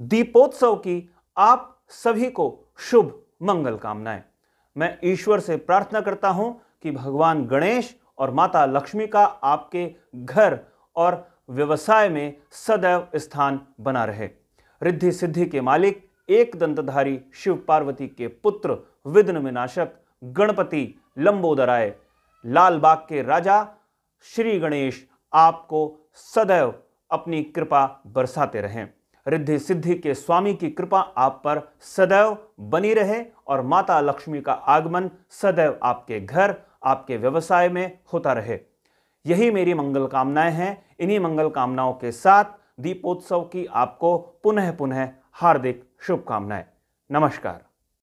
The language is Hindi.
दीपोत्सव की आप सभी को शुभ मंगल कामनाएं मैं ईश्वर से प्रार्थना करता हूं कि भगवान गणेश और माता लक्ष्मी का आपके घर और व्यवसाय में सदैव स्थान बना रहे रिद्धि सिद्धि के मालिक एक दंतधारी शिव पार्वती के पुत्र विघ्न विनाशक गणपति लंबोदराय लाल बाग के राजा श्री गणेश आपको सदैव अपनी कृपा बरसाते रहें रिद्धि सिद्धि के स्वामी की कृपा आप पर सदैव बनी रहे और माता लक्ष्मी का आगमन सदैव आपके घर आपके व्यवसाय में होता रहे यही मेरी मंगल कामनाएं हैं इन्हीं मंगल कामनाओं के साथ दीपोत्सव की आपको पुनः पुनः हार्दिक शुभकामनाएं नमस्कार